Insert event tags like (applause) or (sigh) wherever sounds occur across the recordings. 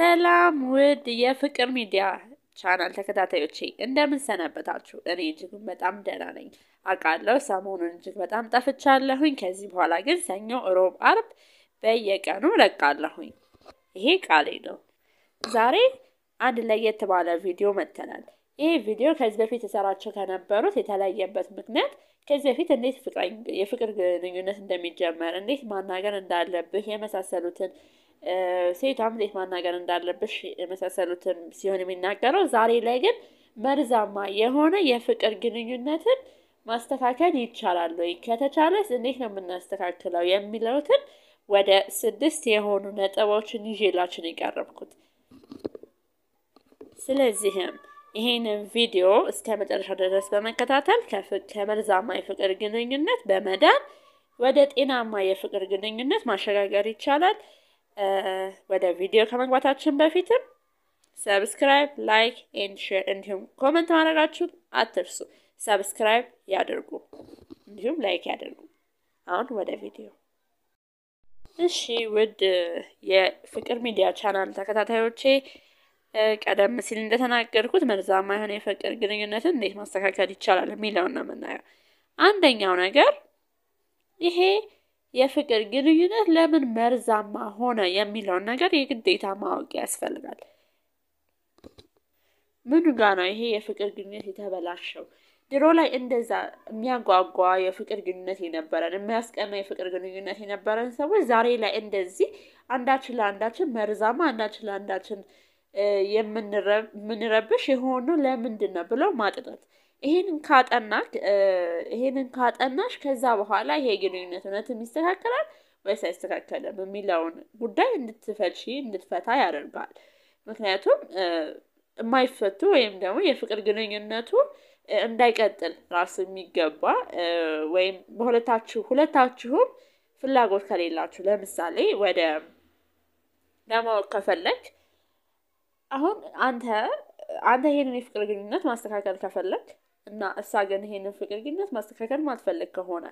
ሰላም ውድ የፍቅር ሚዲያ ቻናል ተከታታዮቼ እንደምን ሰነበታችሁ? እኔ እጅግም በጣም ደህና ነኝ። አውቃለሁ ሰሞኑን እጅግ በጣም ጠፍቻለሁኝ። ከዚህ በኋላ ግን ሰኞ፣ ሮብ፣ አርብ በየቀኑ ለቃለሁኝ። ይሄ ቃሌ ነው። ዛሬ አንድ ለየት ባለ ቪዲዮ መተናል። ይህ ቪዲዮ ከዚህ በፊት የሰራቸው ከነበሩት የተለየበት ምክንያት ከዚህ በፊት እንዴት የፍቅር ግንኙነት እንደሚጀመር እንዴት ማናገር እንዳለብህ የመሳሰሉትን ሴቷም እንዴት ማናገር እንዳለብሽ የመሳሰሉትን ሲሆን የሚናገረው። ዛሬ ላይ ግን መርዛማ የሆነ የፍቅር ግንኙነትን ማስተካከል ይቻላል ወይ? ከተቻለስ እንዴት ነው የምናስተካክለው? የሚለውትን ወደ ስድስት የሆኑ ነጥቦችን ይዤላችን የቀረብኩት። ስለዚህም ይሄንን ቪዲዮ እስከ መጨረሻ ድረስ በመከታተል ከመርዛማ የፍቅር ግንኙነት በመዳን ወደ ጤናማ የፍቅር ግንኙነት ማሸጋገር ይቻላል። ወደ ቪዲዮ ከመግባታችን በፊትም ሰብስክራይብ፣ ላይክ ኤንድ ሼር እንዲሁም ኮመንት ማድረጋችሁን አትርሱ። ሰብስክራይብ ያድርጉ እንዲሁም ላይክ ያድርጉ። አሁን ወደ ቪዲዮ። እሺ ውድ የፍቅር ሚዲያ ቻናል ተከታታዮቼ ቀደም ሲል እንደተናገርኩት መርዛማ የሆነ የፍቅር ግንኙነትን እንዴት ማስተካከል ይቻላል የሚለውን ነው የምናየው። አንደኛው ነገር ይሄ የፍቅር ግንኙነት ለምን መርዛማ ሆነ የሚለውን ነገር የግዴታ ማወቅ ያስፈልጋል። ምኑ ጋ ነው ይሄ የፍቅር ግንኙነት የተበላሸው? ድሮ ላይ እንደዛ የሚያጓጓ የፍቅር ግንኙነት የነበረን የሚያስቀና የፍቅር ግንኙነት የነበረን ሰዎች ዛሬ ላይ እንደዚህ አንዳችን ለአንዳችን መርዛማ፣ አንዳችን ለአንዳችን የምንረብሽ የሆኑ ለምንድን ነው ብለው ማጥጠት ይሄንን ካጠናክ ይሄንን ካጠናሽ ከዛ በኋላ ይሄ ግንኙነት እውነትም ይስተካከላል ወይስ አይስተካከልም የሚለውን ጉዳይ እንድትፈልሺ እንድትፈታ ያደርጋል። ምክንያቱም የማይፈቱ ወይም ደግሞ የፍቅር ግንኙነቱ እንዳይቀጥል ራሱ የሚገባ ወይም በሁለታችሁ ሁለታችሁም ፍላጎት ከሌላችሁ ለምሳሌ ወደ ለማወቅ ከፈለግ አሁን አንተ አንተ ይሄንን የፍቅር ግንኙነት ማስተካከል ከፈለግ እና እሳ ግን ይሄንን ፍቅር ግንኙነት ማስተካከል ማትፈልግ ከሆነ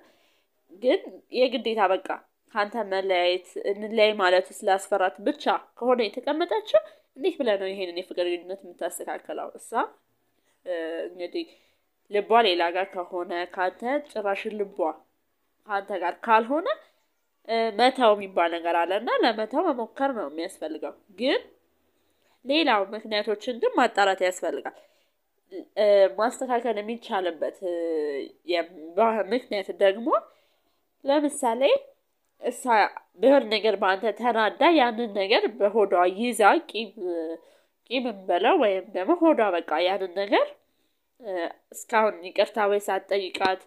ግን የግዴታ በቃ ከአንተ መለያየት እንለያይ ማለቱ ስላስፈራት ብቻ ከሆነ የተቀመጠችው እንዴት ብለህ ነው ይሄንን የፍቅር ግንኙነት የምታስተካከለው? እሳ እንግዲህ ልቧ ሌላ ጋር ከሆነ ከአንተ ጭራሽን ልቧ ከአንተ ጋር ካልሆነ መተው የሚባል ነገር አለ እና ለመተው መሞከር ነው የሚያስፈልገው። ግን ሌላው ምክንያቶችን ግን ማጣራት ያስፈልጋል። ማስተካከል የሚቻልበት ምክንያት ደግሞ ለምሳሌ እሷ ብሆን ነገር በአንተ ተናዳ ያንን ነገር በሆዷ ይዛ ቂምም በለው ወይም ደግሞ ሆዷ በቃ ያንን ነገር እስካሁን ይቅርታ ወይ ሳትጠይቃት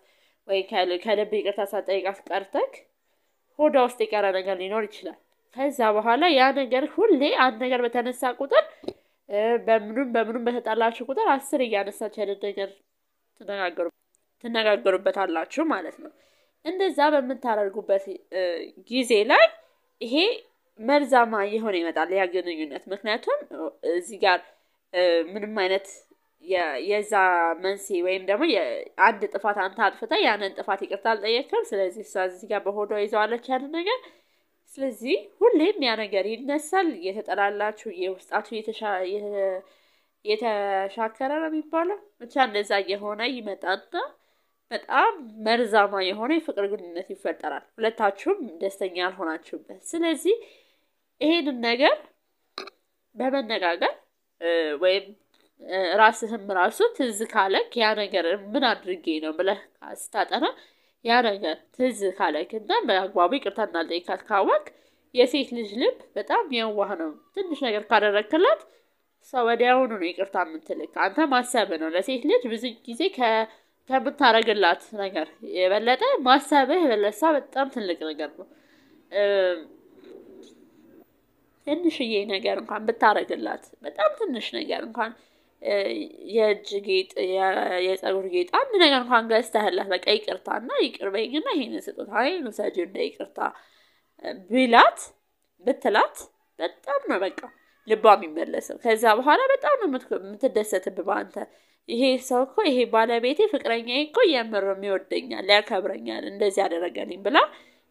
ወይ ከልብ ይቅርታ ሳትጠይቃት ቀርተክ ሆዷ ውስጥ የቀረ ነገር ሊኖር ይችላል። ከዛ በኋላ ያ ነገር ሁሌ አንድ ነገር በተነሳ ቁጥር በምኑም በምኑም በተጣላችሁ ቁጥር አስር እያነሳች ያለ ነገር ትነጋገሩበታላችሁ ማለት ነው። እንደዛ በምታደርጉበት ጊዜ ላይ ይሄ መርዛማ የሆነ ይመጣል ያ ግንኙነት። ምክንያቱም እዚህ ጋር ምንም አይነት የዛ መንስኤ ወይም ደግሞ አንድ ጥፋት አንተ አጥፍተህ ያንን ጥፋት ይቅርታ አልጠየቅም። ስለዚህ እሷ እዚህ ጋር በሆዷ ይዘዋለች ያንን ነገር ስለዚህ ሁሌም ያ ነገር ይነሳል። የተጠላላችሁ የውስጣችሁ የተሻከረ ነው የሚባለው ብቻ እንደዛ የሆነ ይመጣና በጣም መርዛማ የሆነ የፍቅር ግንኙነት ይፈጠራል። ሁለታችሁም ደስተኛ አልሆናችሁበት። ስለዚህ ይሄንን ነገር በመነጋገር ወይም ራስህም ራሱ ትዝ ካለክ ያ ነገር ምን አድርጌ ነው ብለህ ስታጠና ያረጋል። ትዝ ካለክና በአግባቡ ይቅርታና ጠይቃት ካወቅ የሴት ልጅ ልብ በጣም የዋህ ነው። ትንሽ ነገር ካደረክላት ሰው ወዲያውኑ ነው ይቅርታ የምትልክ። አንተ ማሰብ ነው ለሴት ልጅ ብዙ ጊዜ ከምታረግላት ነገር የበለጠ ማሰብህ የበለሳ በጣም ትልቅ ነገር ነው። ትንሽዬ ነገር እንኳን ብታረግላት በጣም ትንሽ ነገር እንኳን የእጅ ጌጥ፣ የጸጉር ጌጥ አንድ ነገር እንኳን ገዝተህላት በቃ ይቅርታ እና ይቅር በይኝና ይህንን ስጦታ ይህን ውሰጂ እንደ ይቅርታ ብላት ብትላት በጣም ነው በቃ ልቧ የሚመለሰው። ከዛ በኋላ በጣም ነው የምትደሰትብ በአንተ። ይሄ ሰው እኮ ይሄ ባለቤቴ ፍቅረኛ እኮ የምር የሚወደኛል፣ ያከብረኛል፣ እንደዚህ ያደረገልኝ ብላ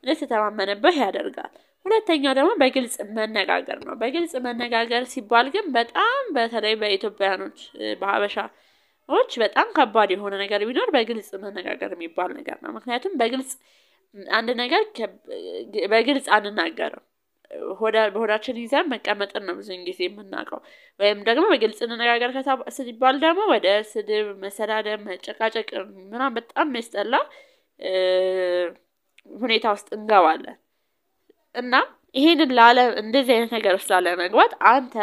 እንደተተማመነበህ ያደርጋል። ሁለተኛው ደግሞ በግልጽ መነጋገር ነው። በግልጽ መነጋገር ሲባል ግን በጣም በተለይ በኢትዮጵያኖች በሀበሻዎች በጣም ከባድ የሆነ ነገር ቢኖር በግልጽ መነጋገር የሚባል ነገር ነው። ምክንያቱም በግልጽ አንድ ነገር በግልጽ አንናገርም። በሆዳችን ይዘን መቀመጥን ነው ብዙን ጊዜ የምናውቀው። ወይም ደግሞ በግልጽ እንነጋገር ሲባል ደግሞ ወደ ስድብ፣ መሰዳደብ፣ መጨቃጨቅ ምናምን በጣም የሚያስጠላ ሁኔታ ውስጥ እንገባለን። እና ይሄንን ላለ እንደዚህ አይነት ነገር ውስጥ ላለመግባት አንተ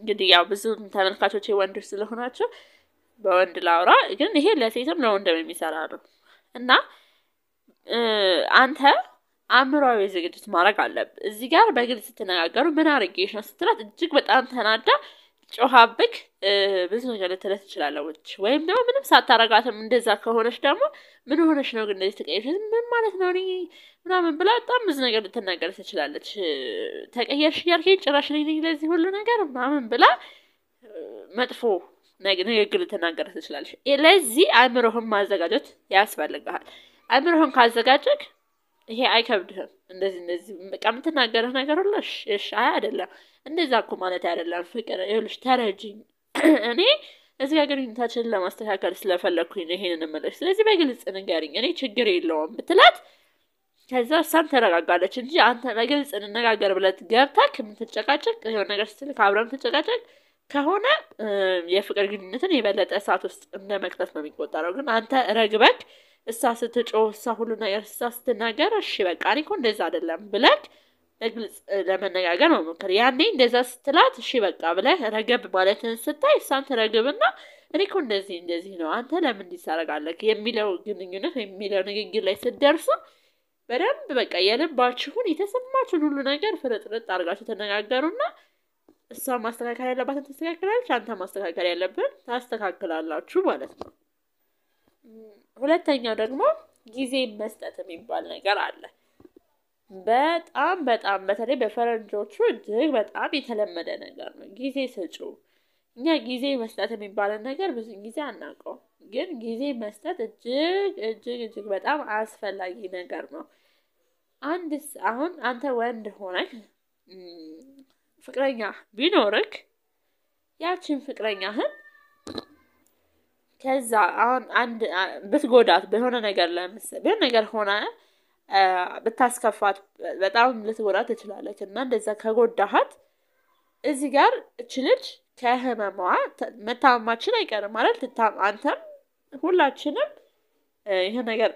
እንግዲህ ያው ብዙ ተመልካቾች ወንዶች ስለሆናቸው በወንድ ላውራ፣ ግን ይሄ ለሴትም ለወንድም የሚሰራ ነው እና አንተ አእምሯዊ ዝግጅት ማድረግ አለብህ። እዚህ ጋር በግልጽ ስትነጋገሩ ምን አርጌሽ ነው ስትላት እጅግ በጣም ተናዳ ጮሃብክ ብዙ ነገር ልትለት ትችላለች። ወይም ደግሞ ምንም ሳታረጋትም እንደዛ ከሆነች ደግሞ ምን ሆነች ነው ግን እንደዚህ ተቀየርሽ ምን ማለት ነው ምናምን ብላ በጣም ብዙ ነገር ልትናገር ትችላለች። ተቀየርሽ እያልከኝ ጭራሽ እኔ ነኝ ለዚህ ሁሉ ነገር ምናምን ብላ መጥፎ ንግግር ልትናገር ትችላለች። ለዚህ አእምሮህን ማዘጋጀት ያስፈልግሃል። አእምሮህን ካዘጋጀክ ይሄ አይከብድህም፣ እንደዚህ እንደዚህ በቃ የምትናገረህ ነገር ሁሉ እሺ፣ አይ አይደለም፣ እንደዛ እኮ ማለት አይደለም ፍቅር፣ ይኸውልሽ ተረጅኝ፣ (clears throat) እኔ እዚህ ጋር ግንኙነታችንን ለማስተካከል ስለፈለግኩኝ ነው ይሄንን እምልሽ፣ ስለዚህ በግልጽ ንገሪኝ፣ እኔ ችግር የለውም ብትላት ከዛ እሷም ተረጋጋለች እንጂ አንተ በግልጽ እንነጋገር ብለት ገብታክ የምትጨቃጨቅ የሆነ ነገር ስትል ከአብረ የምትጨቃጨቅ ከሆነ የፍቅር ግንኙነትን የበለጠ እሳት ውስጥ እንደ መክተት ነው የሚቆጠረው። ግን አንተ ረግበክ እሳ ስትጮህ እሳ ሁሉ ነገር እሳ ስትናገር እሺ በቃ እኔ እኮ እንደዛ አይደለም ብለህ በግልጽ ለመነጋገር መሞከር። ያኔ እንደዛ ስትላት እሺ በቃ ብለህ ረገብ ማለትህን ስታይ እሳን ትረግብና እኔ እኮ እንደዚህ እንደዚህ ነው አንተ ለምን እንዲህ የሚለው ግንኙነት የሚለው ንግግር ላይ ስትደርሱ በደንብ በቃ የልባችሁን የተሰማችሁን ሁሉ ነገር ፍርጥርጥ አድርጋችሁ ተነጋገሩና እሷ ማስተካከል ያለባትን ታስተካክላለች፣ አንተ ማስተካከል ያለብን ታስተካክላላችሁ ማለት ነው። ሁለተኛው ደግሞ ጊዜ መስጠት የሚባል ነገር አለ። በጣም በጣም በተለይ በፈረንጆቹ እጅግ በጣም የተለመደ ነገር ነው። ጊዜ ስጩ። እኛ ጊዜ መስጠት የሚባለን ነገር ብዙ ጊዜ አናውቀው፣ ግን ጊዜ መስጠት እጅግ እጅግ እጅግ በጣም አስፈላጊ ነገር ነው። አንድ አሁን አንተ ወንድ ሆነህ ፍቅረኛ ቢኖርክ ያችን ፍቅረኛህን ከዛ አሁን አንድ ብትጎዳት በሆነ ነገር በሆነ ነገር ሆነ ብታስከፋት በጣም ልትጎዳት ትችላለች። እና እንደዛ ከጎዳሃት እዚህ ጋር እች ልጅ ከህመሟ መታመማችን አይቀርም ማለት አንተም ሁላችንም ይሄ ነገር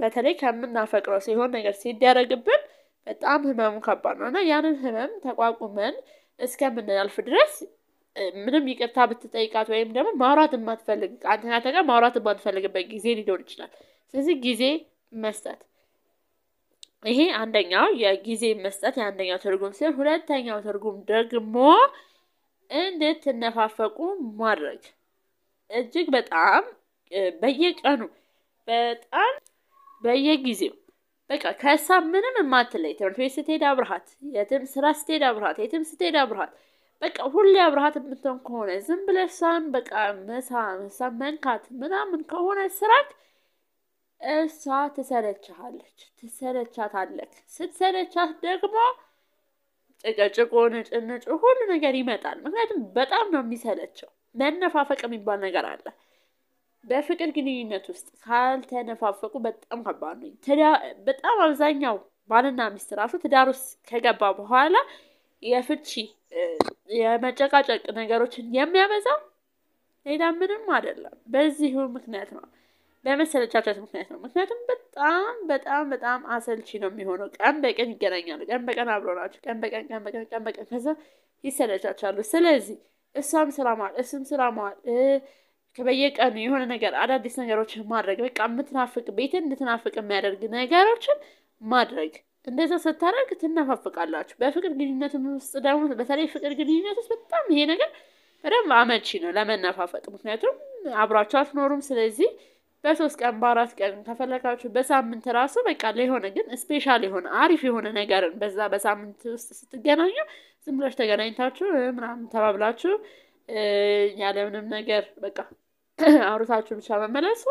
በተለይ ከምናፈቅረው ሲሆን ነገር ሲደረግብን በጣም ህመሙ ከባድ ነው እና ያንን ህመም ተቋቁመን እስከምናልፍ ድረስ ምንም ይቅርታ ብትጠይቃት ወይም ደግሞ ማውራት የማትፈልግ አንተናተ ጋር ማውራት የማትፈልግበት ጊዜ ሊኖር ይችላል። ስለዚህ ጊዜ መስጠት ይሄ አንደኛው የጊዜ መስጠት የአንደኛው ትርጉም ሲሆን ሁለተኛው ትርጉም ደግሞ እንድትነፋፈቁ ማድረግ እጅግ በጣም በየቀኑ በጣም በየጊዜው በቃ ከሳ ምንም የማትለይ ትምህርት ቤት ስትሄድ አብርሃት፣ የትም ስራ ስትሄድ አብርሃት፣ የትም ስትሄድ አብርሃት በቃ ሁሌ አብረሃት የምትሆን ከሆነ ዝም ብለሽ ሳን በቃ መሳ መሳ መንካት ምናምን ከሆነ ስራት እሷ ትሰለችሃለች፣ ትሰለቻታለክ። ስትሰለቻት ደግሞ ጭቀጭቆ፣ ንጭንጭ ሁሉ ነገር ይመጣል። ምክንያቱም በጣም ነው የሚሰለቸው። መነፋፈቅ የሚባል ነገር አለ። በፍቅር ግንኙነት ውስጥ ካልተነፋፈቁ በጣም ከባድ ነው። በጣም አብዛኛው ባልና ሚስት ራሱ ትዳር ውስጥ ከገባ በኋላ የፍቺ የመጨቃጨቅ ነገሮችን የሚያበዛው ሌላ ምንም አይደለም። በዚሁ ምክንያት ነው፣ በመሰለቻቸት ምክንያት ነው። ምክንያቱም በጣም በጣም በጣም አሰልቺ ነው የሚሆነው። ቀን በቀን ይገናኛሉ፣ ቀን በቀን አብሮ ናቸው፣ ቀን በቀን ቀን በቀን ቀን በቀን ከዛ ይሰለቻቻሉ። ስለዚህ እሷም ስራ መዋል እሱም ስራ መዋል በየቀኑ የሆነ ነገር አዳዲስ ነገሮችን ማድረግ በቃ የምትናፍቅ ቤትን እንድትናፍቅ የሚያደርግ ነገሮችን ማድረግ እንደዛ ስታደርግ ትነፋፍቃላችሁ። በፍቅር ግንኙነት ውስጥ ደግሞ በተለይ ፍቅር ግንኙነት ውስጥ በጣም ይሄ ነገር በደንብ አመቺ ነው ለመነፋፈቅ፣ ምክንያቱም አብራችሁ አትኖሩም። ስለዚህ በሶስት ቀን በአራት ቀን ከፈለጋችሁ በሳምንት ራሱ በቃ ለሆነ ግን ስፔሻል የሆነ አሪፍ የሆነ ነገርን በዛ በሳምንት ውስጥ ስትገናኙ ዝም ብላችሁ ተገናኝታችሁ ምናምን ተባብላችሁ ያለምንም ነገር በቃ (clears throat) አውርታችሁ ብቻ መመለሱ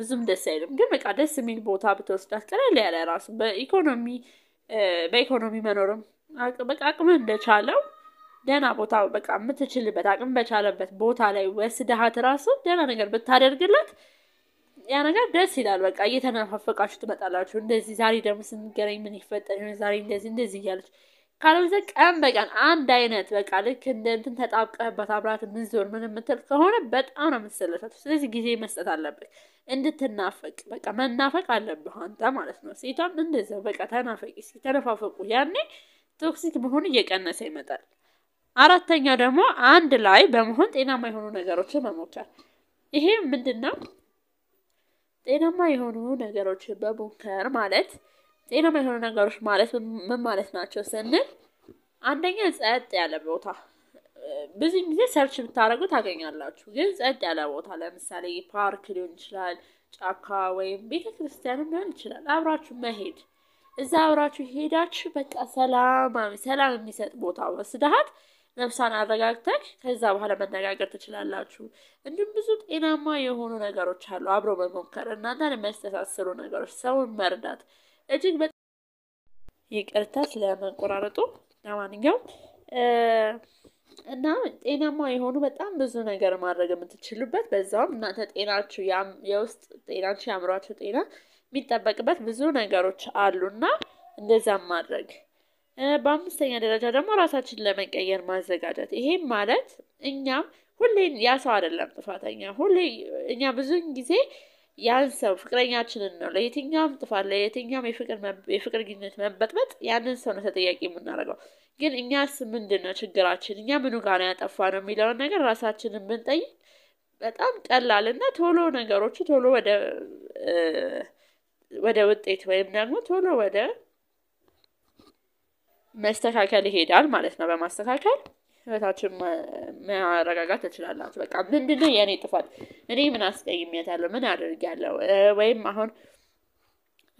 ብዙም ደስ አይልም። ግን በቃ ደስ የሚል ቦታ ብትወስዳት ቀለል ያለ ራሱ በኢኮኖሚ በኢኮኖሚ መኖርም በቃ አቅም እንደቻለው ደህና ቦታ በቃ የምትችልበት አቅም በቻለበት ቦታ ላይ ወስደሃት ራሱ ደህና ነገር ብታደርግላት ያ ነገር ደስ ይላል። በቃ እየተናፋፈቃችሁ ትመጣላችሁ። እንደዚህ ዛሬ ደግሞ ስንገናኝ ምን ይፈጠር ዛሬ እንደዚህ እንደዚህ እያለች ካልሆነ ቀን በቀን አንድ አይነት በቃ ልክ እንደ እንትን ተጣብቀህበት አብራት ምንዞር ምን የምትል ከሆነ በጣም ነው የምትሰለፈት። ስለዚህ ጊዜ መስጠት አለብህ እንድትናፈቅ፣ በቃ መናፈቅ አለብህ አንተ ማለት ነው። ሴቷም እንደዚያው በቃ ተናፈቂ፣ ተነፋፈቁ። ያኔ ቶክሲክ መሆኑ እየቀነሰ ይመጣል። አራተኛው ደግሞ አንድ ላይ በመሆን ጤናማ የሆኑ ነገሮችን መሞከር። ይሄ ምንድን ነው? ጤናማ የሆኑ ነገሮችን በሞከር ማለት ጤናማ የሆኑ ነገሮች ማለት ምን ማለት ናቸው ስንል አንደኛ ጸጥ ያለ ቦታ ብዙ ጊዜ ሰርች ብታደረጉ ታገኛላችሁ። ግን ጸጥ ያለ ቦታ ለምሳሌ ፓርክ ሊሆን ይችላል፣ ጫካ ወይም ቤተ ክርስቲያንም ሊሆን ይችላል። አብራችሁ መሄድ እዛ አብራችሁ ሄዳችሁ በቃ ሰላማዊ ሰላም የሚሰጥ ቦታ ወስደሃት ነፍሳን አረጋግተህ ከዛ በኋላ መነጋገር ትችላላችሁ። እንዲሁም ብዙ ጤናማ የሆኑ ነገሮች አሉ። አብሮ መሞከር፣ እናንተን የሚያስተሳስሩ ነገሮች፣ ሰውን መርዳት እጅግ በጣም ይቅርታ ስለመቆራረጡ። ለማንኛውም እና ጤናማ የሆኑ በጣም ብዙ ነገር ማድረግ የምትችሉበት በዛውም እናንተ ጤናችሁ የውስጥ ጤናችሁ የአእምሯችሁ ጤና የሚጠበቅበት ብዙ ነገሮች አሉ አሉና እንደዛም ማድረግ በአምስተኛ ደረጃ ደግሞ ራሳችን ለመቀየር ማዘጋጀት። ይሄም ማለት እኛም ሁሌ ያ ሰው አይደለም ጥፋተኛ። ሁሌ እኛ ብዙን ጊዜ ያን ሰው ፍቅረኛችንን ነው ለየትኛውም ጥፋት ለየትኛውም የፍቅር ግንኙነት መበጥበጥ ያንን ሰው ነው ተጠያቂ የምናደርገው። ግን እኛስ ምንድን ነው ችግራችን? እኛ ምኑ ጋር ያጠፋ ነው የሚለውን ነገር ራሳችንን ብንጠይቅ በጣም ቀላል እና ቶሎ ነገሮቹ ቶሎ ወደ ውጤት ወይም ደግሞ ቶሎ ወደ መስተካከል ይሄዳል ማለት ነው በማስተካከል ህይወታችን መረጋጋት ትችላላችሁ። በቃ ምንድን ነው የእኔ ጥፋት? እኔ ምን አስቀይሜያታለሁ? ምን አድርጊያለሁ? ወይም አሁን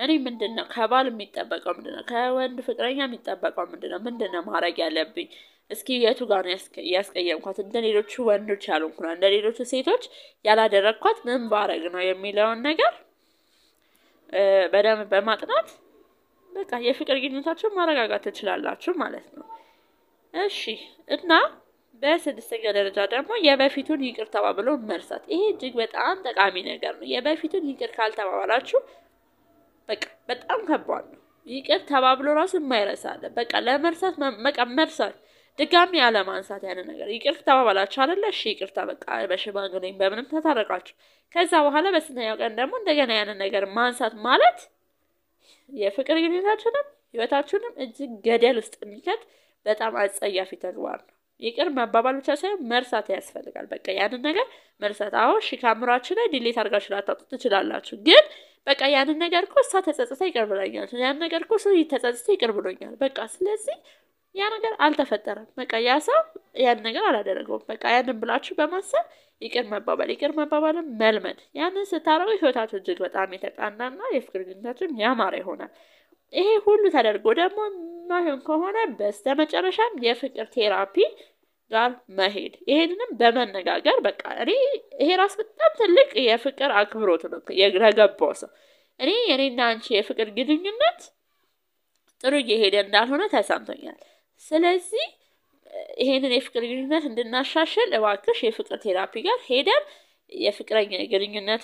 እኔ ምንድን ነው ከባል የሚጠበቀው ምንድን ነው? ከወንድ ፍቅረኛ የሚጠበቀው ምንድን ነው? ምንድን ነው ማድረግ ያለብኝ? እስኪ የቱ ጋር ነው ያስቀየምኳት? እንደ ሌሎቹ ወንዶች ያልሆንኩና እንደ ሌሎቹ ሴቶች ያላደረግኳት ምን ባረግ ነው የሚለውን ነገር በደንብ በማጥናት በቃ የፍቅር ግንኙነታችሁን ማረጋጋት ትችላላችሁ ማለት ነው። እሺ እና በስድስተኛ ደረጃ ደግሞ የበፊቱን ይቅር ተባብሎ መርሳት። ይሄ እጅግ በጣም ጠቃሚ ነገር ነው። የበፊቱን ይቅር ካልተባባላችሁ በቃ በጣም ከባድ ነው። ይቅር ተባብሎ ራሱ የማይረሳ አለ። በቃ ለመርሳት በቃ መርሳት ድጋሚ አለማንሳት ያንን ነገር ይቅር ተባባላችሁ አይደለ? እሺ ይቅርታ በቃ በሽማግሌ በምንም ተታረቃችሁ። ከዛ በኋላ በስንተኛው ቀን ደግሞ እንደገና ያንን ነገር ማንሳት ማለት የፍቅር ግንኙነታችንም ህይወታችሁንም እጅግ ገደል ውስጥ የሚከት በጣም አጸያፊ ተግባር ነው። ይቅር መባባል ብቻ ሳይሆን መርሳት ያስፈልጋል። በቃ ያንን ነገር መርሳት። አዎ እሺ፣ ካምራችሁ ላይ ዲሌት አድርጋችሁ ላታጡት ትችላላችሁ፣ ግን በቃ ያንን ነገር እኮ እሷ ተጸጽታ ይቅር ብላኛል፣ ያንን ነገር እኮ ሰው ተጸጽታ ይቅር ብሎኛል። በቃ ስለዚህ ያ ነገር አልተፈጠረም። በቃ ያ ሰው ያን ነገር አላደረገውም። በቃ ያንን ብላችሁ በማሰብ ይቅር መባባል፣ ይቅር መባባልም መልመድ። ያንን ስታረጉ ህይወታችሁ እጅግ በጣም የተቃናና የፍቅር ግንኙነታችሁም ያማረ ይሆናል። ይሄ ሁሉ ተደርጎ ደግሞ ማይሆን ከሆነ በስተ መጨረሻም የፍቅር ቴራፒ ጋር መሄድ ይሄንንም በመነጋገር በቃ እኔ ይሄ ራስ በጣም ትልቅ የፍቅር አክብሮት ነው ለገባው ሰው። እኔ የኔና አንቺ የፍቅር ግንኙነት ጥሩ እየሄደ እንዳልሆነ ተሰምቶኛል። ስለዚህ ይሄንን የፍቅር ግንኙነት እንድናሻሽል እባክሽ የፍቅር ቴራፒ ጋር ሄደን የፍቅረኛ ግንኙነት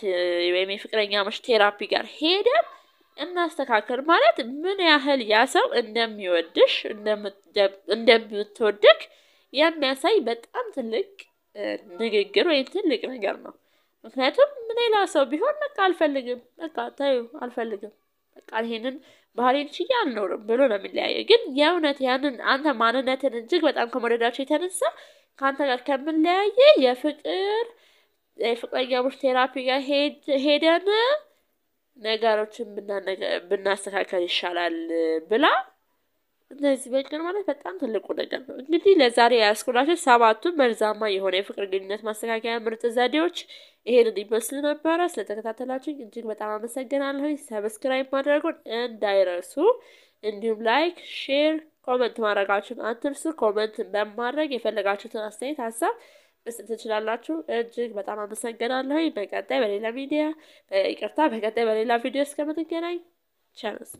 ወይም የፍቅረኛ ምሽ ቴራፒ ጋር ሄደን እናስተካከል ማለት ምን ያህል ያ ሰው እንደሚወድሽ እንደምትወደግ የሚያሳይ በጣም ትልቅ ንግግር ወይም ትልቅ ነገር ነው። ምክንያቱም ምን ሌላ ሰው ቢሆን በቃ አልፈልግም፣ በቃ ተይው፣ አልፈልግም፣ በቃ ይሄንን ባህሪን ችዬ አልኖርም ብሎ ነው የሚለያየ። ግን የእውነት ያንን አንተ ማንነትን እጅግ በጣም ከመውደዳቸው የተነሳ ከአንተ ጋር ከምንለያየ የፍቅር የፍቅረኛሞች ቴራፒ ጋር ሄደን ነገሮችን ብናስተካከል ይሻላል ብላ እነዚህ በቀን ማለት በጣም ትልቁ ነገር ነው። እንግዲህ ለዛሬ ያስኩላችሁ ሰባቱ መርዛማ የሆነ የፍቅር ግንኙነት ማስተካከያ ምርጥ ዘዴዎች ይሄንን ይመስል ነበረ። ስለተከታተላችሁኝ እጅግ በጣም አመሰግናለሁ። ሰብስክራይብ ማድረጉን እንዳይረሱ፣ እንዲሁም ላይክ፣ ሼር፣ ኮመንት ማድረጋችሁን አትርሱ። ኮመንት በማድረግ የፈለጋችሁትን አስተያየት ሀሳብ መስጠት ትችላላችሁ። እጅግ በጣም አመሰግናለሁ። በቀጣይ በሌላ ሚዲያ ይቅርታ፣ በቀጣይ በሌላ ቪዲዮ እስከምትገናኝ ቻናል